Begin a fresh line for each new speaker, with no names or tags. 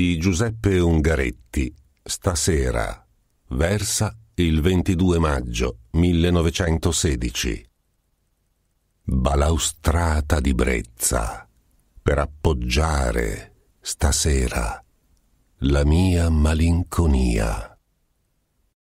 di Giuseppe Ungaretti, stasera, versa il 22 maggio 1916. Balaustrata di Brezza, per appoggiare, stasera, la mia malinconia.